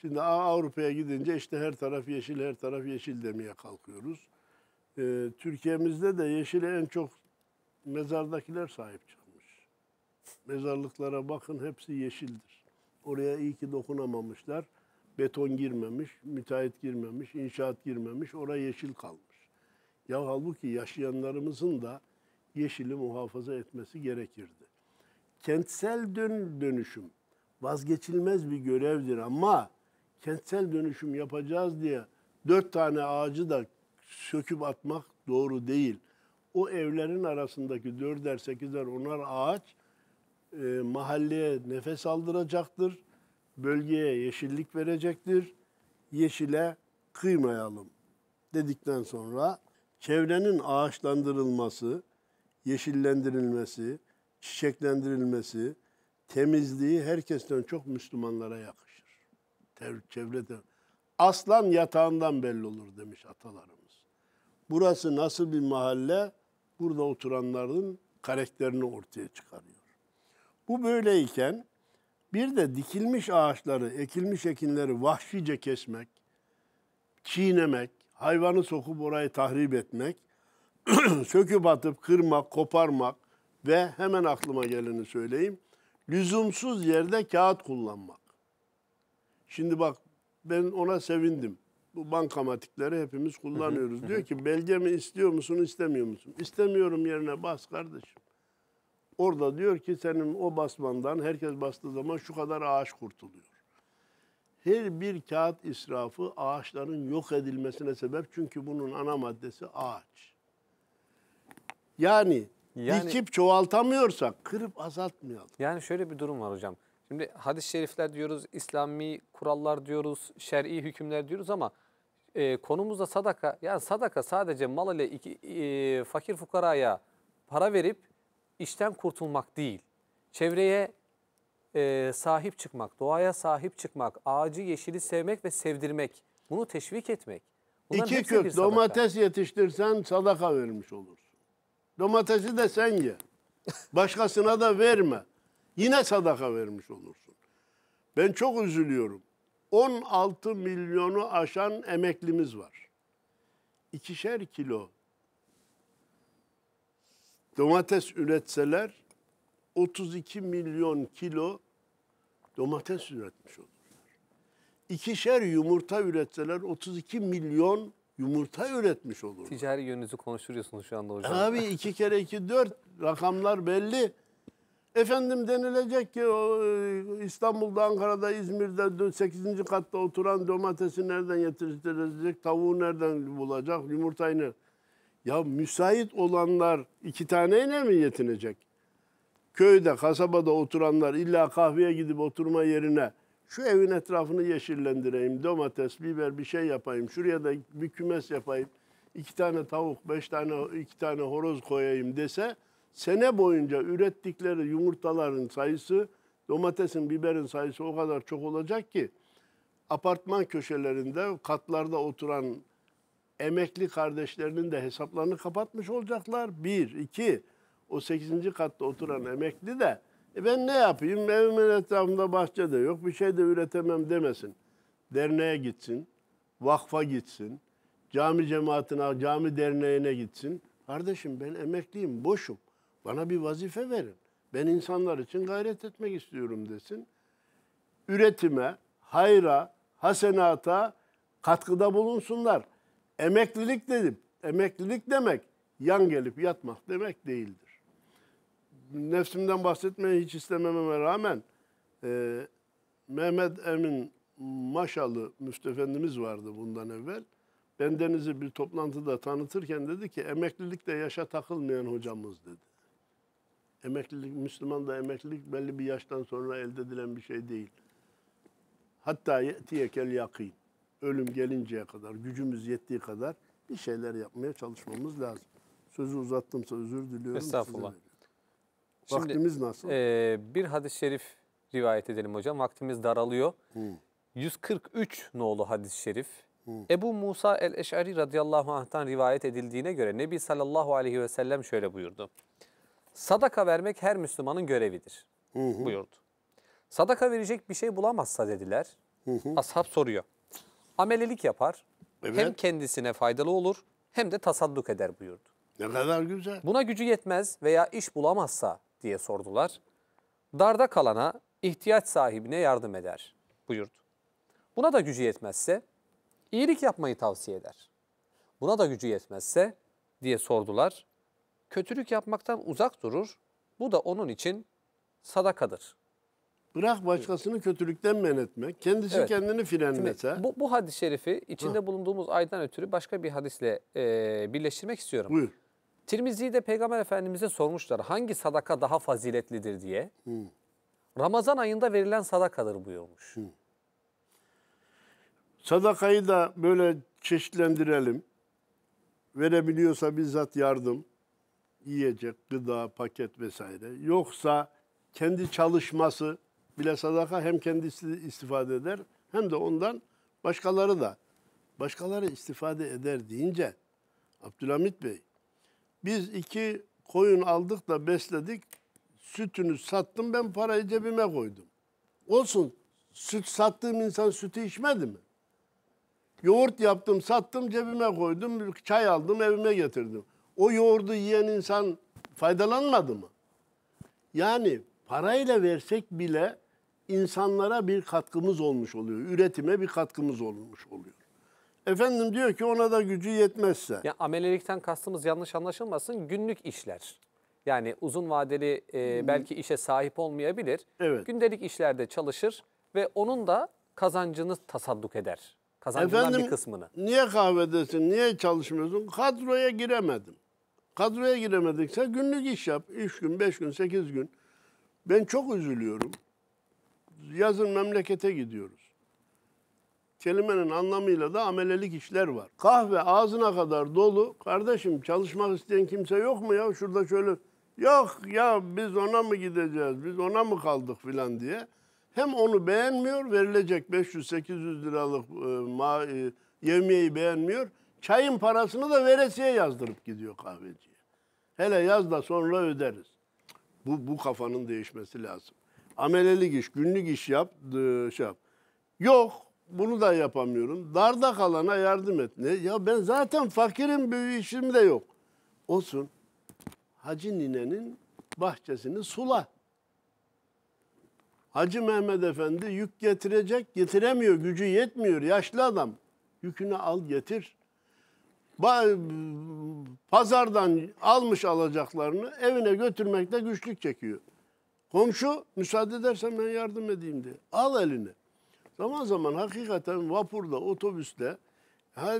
Şimdi Avrupa'ya gidince işte her taraf yeşil, her taraf yeşil demeye kalkıyoruz. Ee, Türkiye'mizde de yeşile en çok mezardakiler sahip çıkmış. Mezarlıklara bakın hepsi yeşildir. Oraya iyi ki dokunamamışlar. Beton girmemiş, müteahhit girmemiş, inşaat girmemiş. Oraya yeşil kalmış. Ya halbuki yaşayanlarımızın da yeşili muhafaza etmesi gerekirdi. Kentsel dön dönüşüm vazgeçilmez bir görevdir ama kentsel dönüşüm yapacağız diye dört tane ağacı da söküp atmak doğru değil. O evlerin arasındaki dörder, sekizer, onar ağaç e, mahalleye nefes aldıracaktır. Bölgeye yeşillik verecektir. Yeşile kıymayalım dedikten sonra çevrenin ağaçlandırılması, yeşillendirilmesi, çiçeklendirilmesi, temizliği herkesten çok Müslümanlara yakışır. Tev aslan yatağından belli olur demiş atalarımız. Burası nasıl bir mahalle? Burada oturanların karakterini ortaya çıkarıyor. Bu böyleyken bir de dikilmiş ağaçları, ekilmiş ekinleri vahşice kesmek, çiğnemek, hayvanı sokup orayı tahrip etmek, söküp atıp kırmak, koparmak ve hemen aklıma geleni söyleyeyim. Lüzumsuz yerde kağıt kullanmak. Şimdi bak ben ona sevindim. Bu bankamatikleri hepimiz kullanıyoruz. Diyor ki belgemi istiyor musun istemiyor musun? İstemiyorum yerine bas kardeşim. Orada diyor ki senin o basmandan herkes bastığı zaman şu kadar ağaç kurtuluyor. Her bir kağıt israfı ağaçların yok edilmesine sebep çünkü bunun ana maddesi ağaç. Yani, yani dikip çoğaltamıyorsak kırıp azaltmayalım. Yani şöyle bir durum var hocam. Şimdi hadis-i şerifler diyoruz, İslami kurallar diyoruz, şer'i hükümler diyoruz ama e, konumuzda sadaka. Yani sadaka sadece mal ile iki, e, fakir fukaraya para verip işten kurtulmak değil, çevreye e, sahip çıkmak, doğaya sahip çıkmak, ağacı yeşili sevmek ve sevdirmek, bunu teşvik etmek. Bunların İki kök domates yetiştirsen sadaka vermiş olursun. Domatesi de sen ye. Başkasına da verme. Yine sadaka vermiş olursun. Ben çok üzülüyorum. 16 milyonu aşan emeklimiz var. İkişer kilo domates üretseler 32 milyon kilo domates üretmiş olurlar. İkişer yumurta üretseler 32 milyon yumurta üretmiş olurlar. Ticari yönünüzü konuşuyorsunuz şu anda hocam. E abi iki kere iki dört rakamlar belli. Efendim denilecek ki o, e, İstanbul'da, Ankara'da, İzmir'de 8. katta oturan domatesi nereden yetiştirecek, tavuğu nereden bulacak, yumurtayı nereden? Ya müsait olanlar iki taneyle mi yetinecek? Köyde, kasabada oturanlar illa kahveye gidip oturma yerine şu evin etrafını yeşillendireyim, domates, biber bir şey yapayım, şuraya da bir kümes yapayım, iki tane tavuk, beş tane, iki tane horoz koyayım dese sene boyunca ürettikleri yumurtaların sayısı, domatesin, biberin sayısı o kadar çok olacak ki apartman köşelerinde, katlarda oturan emekli kardeşlerinin de hesaplarını kapatmış olacaklar. Bir, iki, o sekizinci katta oturan emekli de e ben ne yapayım evimin etrafında bahçe de yok bir şey de üretemem demesin. Derneğe gitsin, vakfa gitsin, cami cemaatine, cami derneğine gitsin. Kardeşim ben emekliyim, boşum. Bana bir vazife verin. Ben insanlar için gayret etmek istiyorum desin. Üretime, hayra, hasenata katkıda bulunsunlar. Emeklilik dedim. Emeklilik demek yan gelip yatmak demek değildir. Nefsimden bahsetmeyi hiç istemememe rağmen e, Mehmet Emin Maşalı Müftü vardı bundan evvel. Bendenizi bir toplantıda tanıtırken dedi ki emeklilikte yaşa takılmayan hocamız dedi. Emeklilik, Müslüman da emeklilik belli bir yaştan sonra elde edilen bir şey değil. Hatta yetiyekel yakin ölüm gelinceye kadar, gücümüz yettiği kadar bir şeyler yapmaya çalışmamız lazım. Sözü uzattımsa özür diliyorum. Estağfurullah. Şimdi, Vaktimiz nasıl? E, bir hadis-i şerif rivayet edelim hocam. Vaktimiz daralıyor. Hı. 143 nolu hadis-i şerif. Hı. Ebu Musa el-Eş'ari radıyallahu anh'tan rivayet edildiğine göre Nebi sallallahu aleyhi ve sellem şöyle buyurdu. Sadaka vermek her Müslümanın görevidir hı hı. buyurdu. Sadaka verecek bir şey bulamazsa dediler. Hı hı. Ashab soruyor amelelik yapar. Evet. Hem kendisine faydalı olur hem de tasadduk eder buyurdu. Ne kadar güzel. Buna gücü yetmez veya iş bulamazsa diye sordular. Darda kalana, ihtiyaç sahibine yardım eder buyurdu. Buna da gücü yetmezse iyilik yapmayı tavsiye eder. Buna da gücü yetmezse diye sordular. Kötülük yapmaktan uzak durur. Bu da onun için sadakadır Bırak başkasını kötülükten men etmek, kendisi evet. kendini frenlese. Şimdi bu, bu hadis-i şerifi içinde Hı. bulunduğumuz aydan ötürü başka bir hadisle e, birleştirmek istiyorum. Buyur. Tirmizi'de Peygamber Efendimiz'e sormuşlar hangi sadaka daha faziletlidir diye. Hı. Ramazan ayında verilen sadakadır buyurmuş. Hı. Sadakayı da böyle çeşitlendirelim. Verebiliyorsa bizzat yardım, yiyecek, gıda, paket vesaire. Yoksa kendi çalışması, bile sadaka hem kendisi istifade eder hem de ondan başkaları da başkaları istifade eder deyince Abdülhamit Bey biz iki koyun aldık da besledik sütünü sattım ben parayı cebime koydum. Olsun süt sattığım insan sütü içmedi mi? Yoğurt yaptım sattım cebime koydum çay aldım evime getirdim. O yoğurdu yiyen insan faydalanmadı mı? Yani parayla versek bile insanlara bir katkımız olmuş oluyor. Üretime bir katkımız olmuş oluyor. Efendim diyor ki ona da gücü yetmezse. Ya amelelikten kastımız yanlış anlaşılmasın günlük işler. Yani uzun vadeli e, hmm. belki işe sahip olmayabilir. Evet. Gündelik işlerde çalışır ve onun da kazancını tasadduk eder. Kazancından Efendim, bir kısmını. Niye kahvedesin, niye çalışmıyorsun? Kadroya giremedim. Kadroya giremedikse günlük iş yap. üç gün, beş gün, sekiz gün. Ben çok üzülüyorum. Yazın memlekete gidiyoruz. Kelimenin anlamıyla da amelelik işler var. Kahve ağzına kadar dolu. Kardeşim çalışmak isteyen kimse yok mu ya? Şurada şöyle yok ya biz ona mı gideceğiz, biz ona mı kaldık filan diye. Hem onu beğenmiyor, verilecek 500-800 liralık e, ma, e, yevmiyeyi beğenmiyor. Çayın parasını da veresiye yazdırıp gidiyor kahveciye. Hele yaz da sonra öderiz. Bu, bu kafanın değişmesi lazım amelelik iş, günlük iş yap, e, şey yap. Yok, bunu da yapamıyorum. Darda kalana yardım et. Ne? Ya ben zaten fakirim, bir işim de yok. Olsun. Hacı ninenin bahçesini sula. Hacı Mehmet Efendi yük getirecek, getiremiyor, gücü yetmiyor. Yaşlı adam. Yükünü al getir. Pazardan almış alacaklarını evine götürmekte güçlük çekiyor. Komşu müsaade edersen ben yardım edeyim diye. Al elini. Zaman zaman hakikaten vapurda, otobüste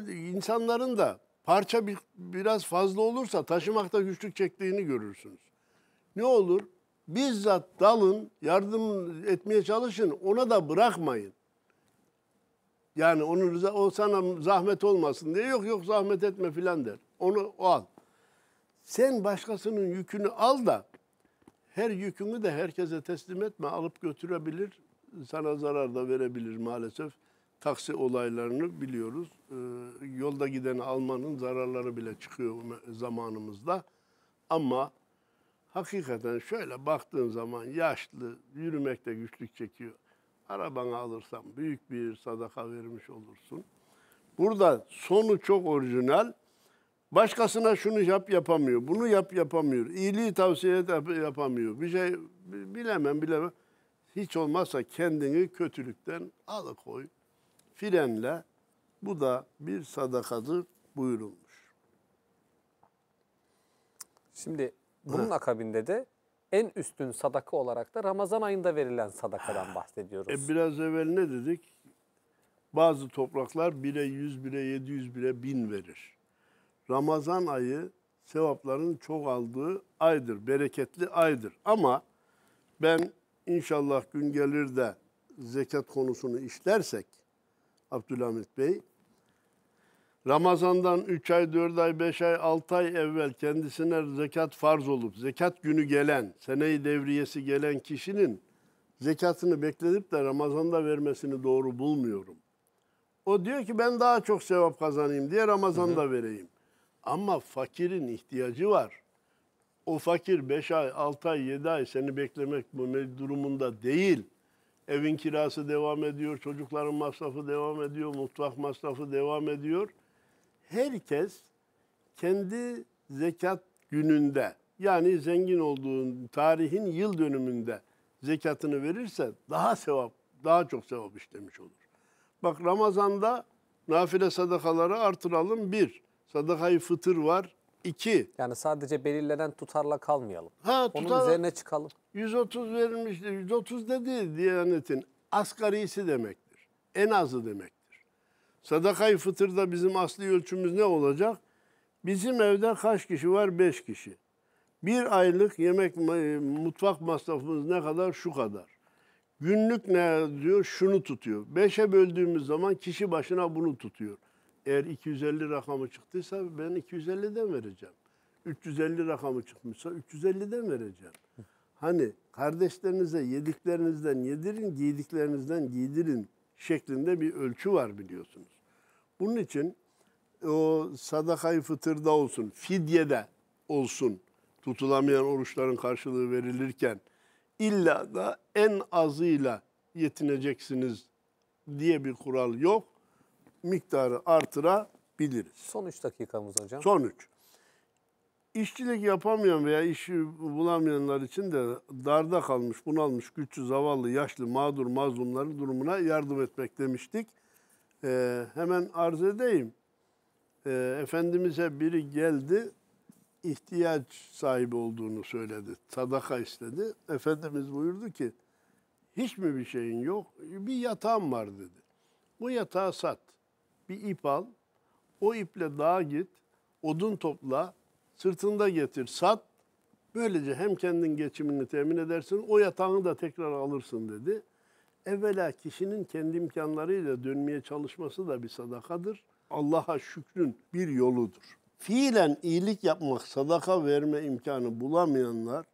insanların da parça bir, biraz fazla olursa taşımakta güçlük çektiğini görürsünüz. Ne olur? Bizzat dalın, yardım etmeye çalışın, ona da bırakmayın. Yani onu o sana zahmet olmasın diye yok yok zahmet etme filan der. Onu o al. Sen başkasının yükünü al da her yükünü de herkese teslim etme. Alıp götürebilir, sana zarar da verebilir maalesef. Taksi olaylarını biliyoruz. Ee, yolda giden almanın zararları bile çıkıyor zamanımızda. Ama hakikaten şöyle baktığın zaman yaşlı, yürümekte güçlük çekiyor. Arabanı alırsan büyük bir sadaka vermiş olursun. Burada sonu çok orijinal. Başkasına şunu yap yapamıyor, bunu yap yapamıyor. İyiliği tavsiye et yapamıyor. Bir şey bilemem bilemem. Hiç olmazsa kendini kötülükten alıkoy. Frenle bu da bir sadakadır buyurulmuş. Şimdi bunun Hı. akabinde de en üstün sadaka olarak da Ramazan ayında verilen sadakadan ah. bahsediyoruz. E biraz evvel ne dedik? Bazı topraklar bire 100, bire 700, bire 1000 verir. Ramazan ayı sevapların çok aldığı aydır, bereketli aydır. Ama ben inşallah gün gelir de zekat konusunu işlersek Abdülhamit Bey, Ramazan'dan 3 ay, 4 ay, 5 ay, 6 ay evvel kendisine zekat farz olup zekat günü gelen, seneyi devriyesi gelen kişinin zekatını bekletip de Ramazan'da vermesini doğru bulmuyorum. O diyor ki ben daha çok sevap kazanayım diye Ramazan'da hı hı. vereyim. Ama fakirin ihtiyacı var. O fakir 5 ay, 6 ay, 7 ay seni beklemek bu durumunda değil. Evin kirası devam ediyor, çocukların masrafı devam ediyor, mutfak masrafı devam ediyor. Herkes kendi zekat gününde yani zengin olduğun tarihin yıl dönümünde zekatını verirse daha sevap, daha çok sevap işlemiş olur. Bak Ramazan'da nafile sadakaları artıralım bir sadakayı fıtır var. 2. Yani sadece belirlenen tutarla kalmayalım. Ha, Onun tutar, üzerine çıkalım. 130 verilmişti. 130 da değil Diyanet'in. Asgarisi demektir. En azı demektir. Sadakayı fıtırda bizim asli ölçümüz ne olacak? Bizim evde kaç kişi var? Beş kişi. Bir aylık yemek e, mutfak masrafımız ne kadar? Şu kadar. Günlük ne diyor? Şunu tutuyor. Beşe böldüğümüz zaman kişi başına bunu tutuyor. Eğer 250 rakamı çıktıysa ben 250'den vereceğim. 350 rakamı çıkmışsa 350'den vereceğim. Hani kardeşlerinize yediklerinizden yedirin, giydiklerinizden giydirin şeklinde bir ölçü var biliyorsunuz. Bunun için o sadakayı fıtırda olsun, fidyede olsun tutulamayan oruçların karşılığı verilirken illa da en azıyla yetineceksiniz diye bir kural yok miktarı artırabiliriz. Son üç dakikamız hocam. Son üç. İşçilik yapamayan veya işi bulamayanlar için de darda kalmış, bunalmış, güçsüz, zavallı, yaşlı, mağdur, mazlumların durumuna yardım etmek demiştik. Ee, hemen arz edeyim. Ee, Efendimiz'e biri geldi, ihtiyaç sahibi olduğunu söyledi. Sadaka istedi. Efendimiz buyurdu ki, hiç mi bir şeyin yok? Bir yatağım var dedi. Bu yatağı sat bir ip al, o iple dağa git, odun topla, sırtında getir, sat. Böylece hem kendin geçimini temin edersin, o yatağını da tekrar alırsın dedi. Evvela kişinin kendi imkanlarıyla dönmeye çalışması da bir sadakadır. Allah'a şükrün bir yoludur. Fiilen iyilik yapmak, sadaka verme imkanı bulamayanlar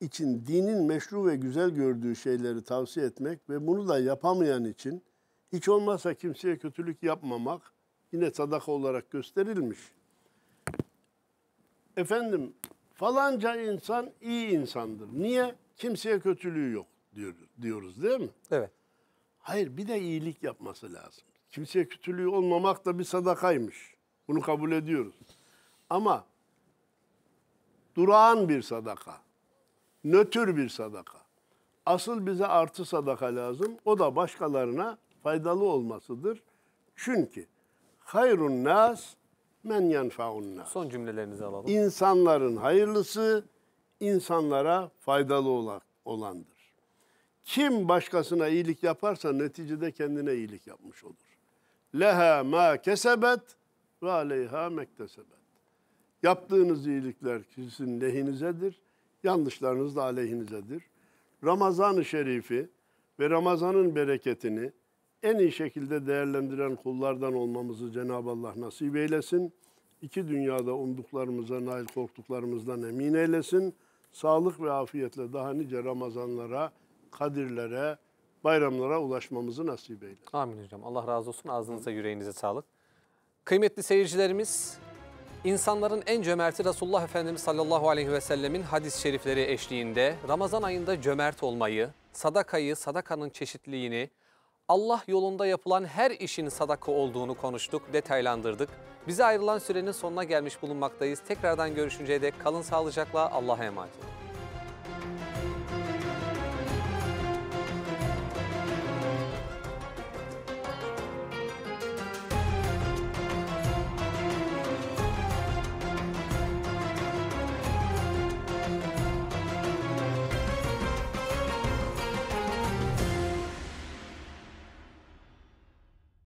için dinin meşru ve güzel gördüğü şeyleri tavsiye etmek ve bunu da yapamayan için hiç olmazsa kimseye kötülük yapmamak yine sadaka olarak gösterilmiş. Efendim falanca insan iyi insandır. Niye? Kimseye kötülüğü yok diyoruz, diyoruz değil mi? Evet. Hayır bir de iyilik yapması lazım. Kimseye kötülüğü olmamak da bir sadakaymış. Bunu kabul ediyoruz. Ama durağan bir sadaka, nötr bir sadaka. Asıl bize artı sadaka lazım. O da başkalarına faydalı olmasıdır. Çünkü hayrun nas men yenfaun nas. Son cümlelerinizi alalım. İnsanların hayırlısı insanlara faydalı olan, olandır. Kim başkasına iyilik yaparsa neticede kendine iyilik yapmış olur. Leha ma kesebet ve aleyha mektesebet. Yaptığınız iyilikler sizin lehinizedir, yanlışlarınız da aleyhinizedir. Ramazan-ı Şerif'i ve Ramazan'ın bereketini en iyi şekilde değerlendiren kullardan olmamızı Cenab-ı Allah nasip eylesin. İki dünyada umduklarımıza nail korktuklarımızdan emin eylesin. Sağlık ve afiyetle daha nice Ramazanlara, Kadirlere, bayramlara ulaşmamızı nasip eylesin. Amin hocam. Allah razı olsun. Ağzınıza, yüreğinize sağlık. Kıymetli seyircilerimiz, insanların en cömerti Resulullah Efendimiz sallallahu aleyhi ve sellemin hadis-i şerifleri eşliğinde Ramazan ayında cömert olmayı, sadakayı, sadakanın çeşitliliğini, Allah yolunda yapılan her işin sadaka olduğunu konuştuk, detaylandırdık. Bize ayrılan sürenin sonuna gelmiş bulunmaktayız. Tekrardan görüşünceye dek kalın sağlıcakla Allah'a emanet olun.